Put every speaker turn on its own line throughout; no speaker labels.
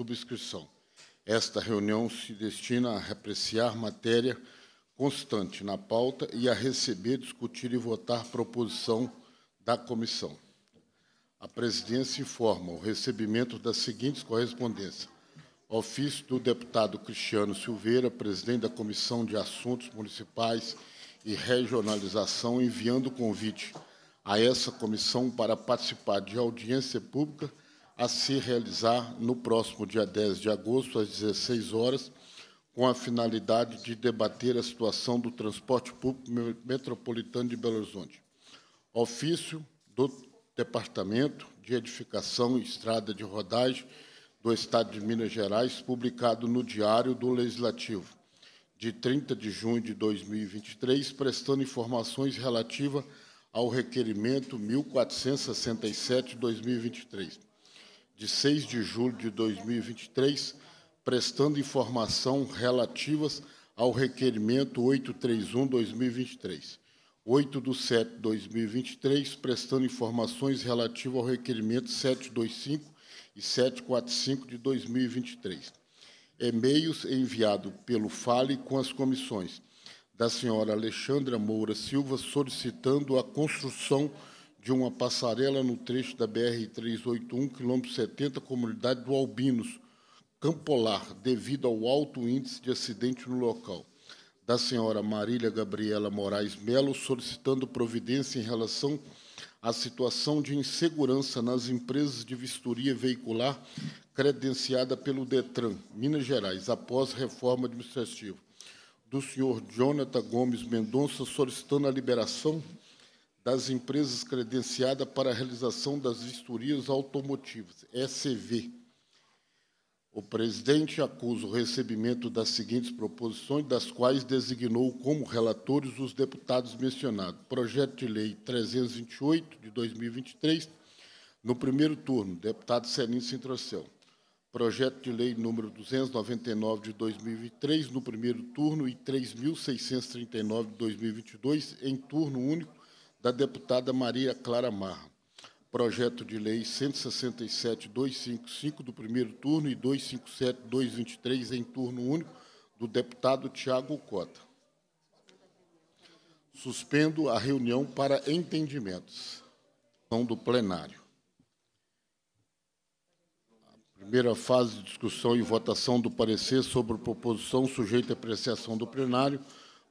subscrição. Esta reunião se destina a apreciar matéria constante na pauta e a receber, discutir e votar proposição da comissão. A presidência informa o recebimento das seguintes correspondências. Ofício do deputado Cristiano Silveira, presidente da Comissão de Assuntos Municipais e Regionalização, enviando convite a essa comissão para participar de audiência pública a se realizar no próximo dia 10 de agosto, às 16 horas, com a finalidade de debater a situação do transporte público metropolitano de Belo Horizonte. Ofício do Departamento de Edificação e Estrada de Rodagem do Estado de Minas Gerais, publicado no Diário do Legislativo, de 30 de junho de 2023, prestando informações relativas ao requerimento 1467-2023 de 6 de julho de 2023, prestando informação relativas ao requerimento 831-2023. 8 de setembro de 2023, prestando informações relativas ao requerimento 725 e 745 de 2023. E-mails enviados pelo FALE com as comissões da senhora Alexandra Moura Silva solicitando a construção de uma passarela no trecho da BR-381, quilômetro 70, comunidade do Albinos, Campolar, devido ao alto índice de acidente no local. Da senhora Marília Gabriela Moraes Melo, solicitando providência em relação à situação de insegurança nas empresas de vistoria veicular credenciada pelo DETRAN, Minas Gerais, após reforma administrativa. Do senhor Jonathan Gomes Mendonça, solicitando a liberação das empresas credenciadas para a realização das vistorias automotivas, ECV. O presidente acusa o recebimento das seguintes proposições, das quais designou como relatores os deputados mencionados. Projeto de Lei 328, de 2023, no primeiro turno, deputado Celino Sintrocel. Projeto de Lei número 299, de 2023, no primeiro turno, e 3.639, de 2022, em turno único, da deputada Maria Clara Marra. Projeto de Lei 167-255 do primeiro turno e 257-223 em turno único do deputado Tiago Cota. Suspendo a reunião para entendimentos. São do plenário. Primeira fase de discussão e votação do parecer sobre a proposição sujeita à apreciação do plenário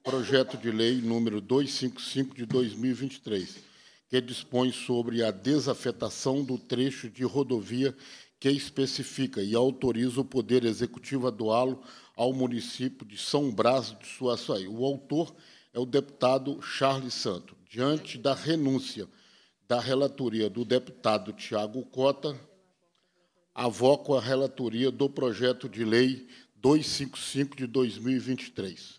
projeto de lei número 255 de 2023, que dispõe sobre a desafetação do trecho de rodovia que especifica e autoriza o Poder Executivo a doá-lo ao município de São Brás do Suaçaí. O autor é o deputado Charles Santo. Diante da renúncia da relatoria do deputado Tiago Cota, avoco a relatoria do projeto de lei 255 de 2023.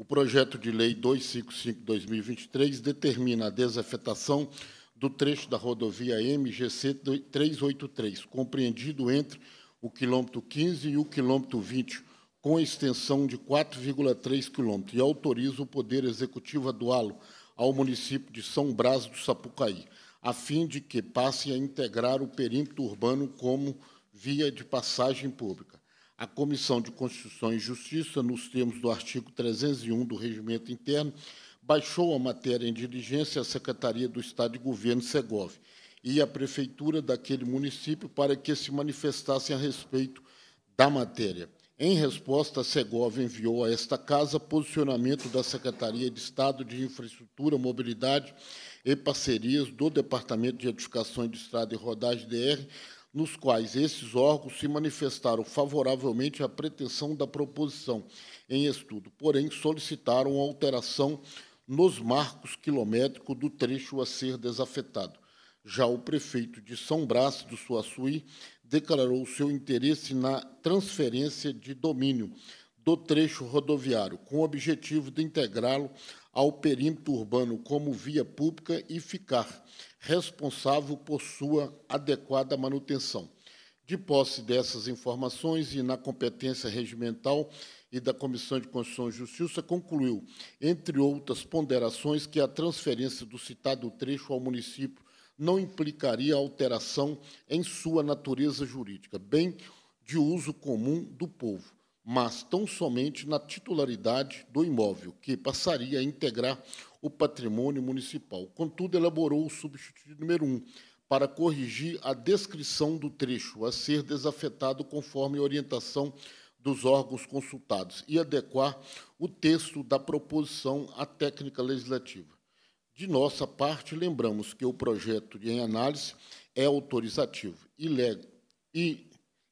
O projeto de lei 255-2023 determina a desafetação do trecho da rodovia MGC 383, compreendido entre o quilômetro 15 e o quilômetro 20, com extensão de 4,3 quilômetros, e autoriza o Poder Executivo a doá-lo ao município de São Brás do Sapucaí, a fim de que passe a integrar o perímetro urbano como via de passagem pública a Comissão de Constituição e Justiça, nos termos do artigo 301 do Regimento Interno, baixou a matéria em diligência à Secretaria do Estado de Governo, Segov, e à Prefeitura daquele município para que se manifestassem a respeito da matéria. Em resposta, a Segov enviou a esta casa posicionamento da Secretaria de Estado de Infraestrutura, Mobilidade e Parcerias do Departamento de Edificação de Estrada e Rodagem DR nos quais esses órgãos se manifestaram favoravelmente à pretensão da proposição em estudo, porém solicitaram alteração nos marcos quilométricos do trecho a ser desafetado. Já o prefeito de São Brás do Suaçuí declarou seu interesse na transferência de domínio do trecho rodoviário, com o objetivo de integrá-lo ao perímetro urbano como via pública e ficar responsável por sua adequada manutenção. De posse dessas informações e na competência regimental e da Comissão de Constituição e Justiça, concluiu, entre outras ponderações, que a transferência do citado trecho ao município não implicaria alteração em sua natureza jurídica, bem de uso comum do povo mas tão somente na titularidade do imóvel, que passaria a integrar o patrimônio municipal. Contudo, elaborou o substituto número 1 para corrigir a descrição do trecho a ser desafetado conforme orientação dos órgãos consultados e adequar o texto da proposição à técnica legislativa. De nossa parte, lembramos que o projeto em análise é autorizativo e, e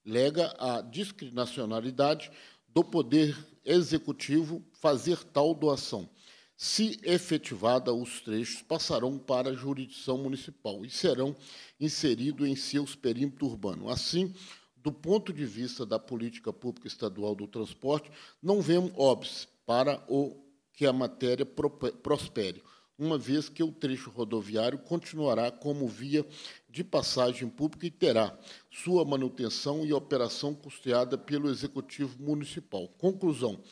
lega a discricionalidade do Poder Executivo fazer tal doação. Se efetivada, os trechos passarão para a jurisdição municipal e serão inseridos em seus perímetros urbanos. Assim, do ponto de vista da política pública estadual do transporte, não vemos óbvio para o que a matéria prospere uma vez que o trecho rodoviário continuará como via de passagem pública e terá sua manutenção e operação custeada pelo Executivo Municipal. Conclusão.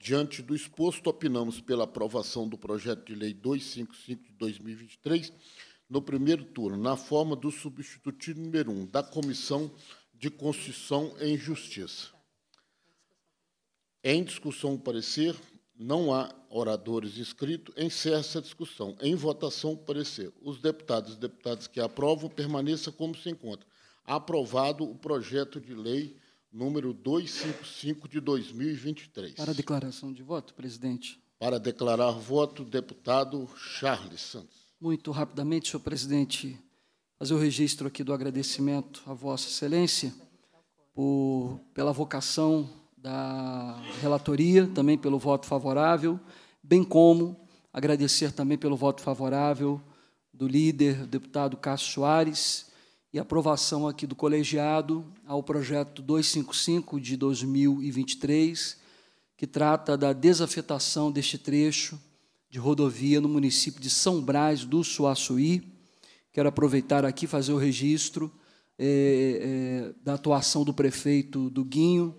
Diante do exposto, opinamos pela aprovação do projeto de lei 255 de 2023 no primeiro turno, na forma do substitutivo número 1 da Comissão de Constituição e Justiça. Em discussão o parecer, não há oradores inscritos, encerra essa discussão. Em votação, parecer. Os deputados e deputadas que aprovam permaneçam como se encontram. Aprovado o projeto de lei número 255 de 2023. Para declaração
de voto, presidente.
Para declarar voto, deputado Charles Santos.
Muito rapidamente, senhor presidente, fazer o registro aqui do agradecimento a Vossa Excelência por, pela vocação da relatoria, também pelo voto favorável, bem como agradecer também pelo voto favorável do líder, deputado Cássio Soares, e aprovação aqui do colegiado ao projeto 255 de 2023, que trata da desafetação deste trecho de rodovia no município de São Brás do Suaçuí. Quero aproveitar aqui fazer o registro eh, eh, da atuação do prefeito Guinho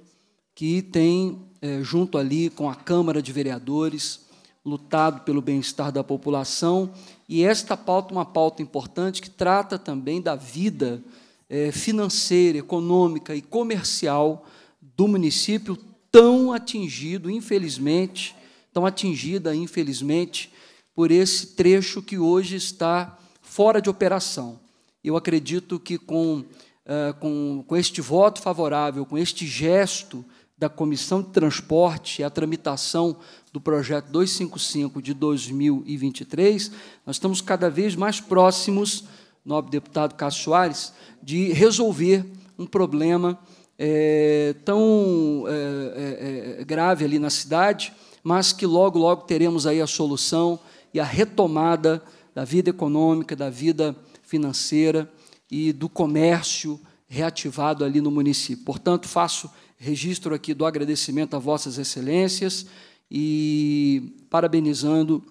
que tem, é, junto ali com a Câmara de Vereadores, lutado pelo bem-estar da população. E esta pauta é uma pauta importante que trata também da vida é, financeira, econômica e comercial do município tão atingido, infelizmente, tão atingida, infelizmente, por esse trecho que hoje está fora de operação. Eu acredito que com, eh, com, com este voto favorável, com este gesto da Comissão de Transporte e a tramitação do projeto 255 de 2023, nós estamos cada vez mais próximos, nobre deputado Cássio Soares, de resolver um problema é, tão é, é, grave ali na cidade, mas que logo, logo teremos aí a solução e a retomada da vida econômica, da vida financeira e do comércio reativado ali no município. Portanto, faço registro aqui do agradecimento a Vossas Excelências e parabenizando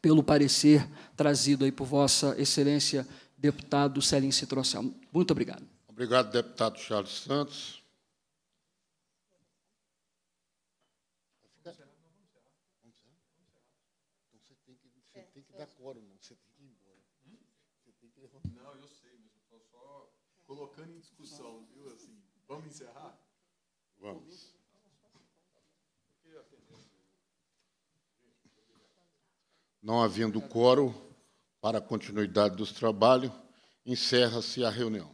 pelo parecer trazido aí por Vossa Excelência, deputado Celim Citrocel. Muito obrigado.
Obrigado, deputado Charles
Santos. colocando em discussão, viu? Assim,
vamos encerrar? Vamos. Não havendo quórum para a continuidade dos trabalhos, encerra-se a reunião.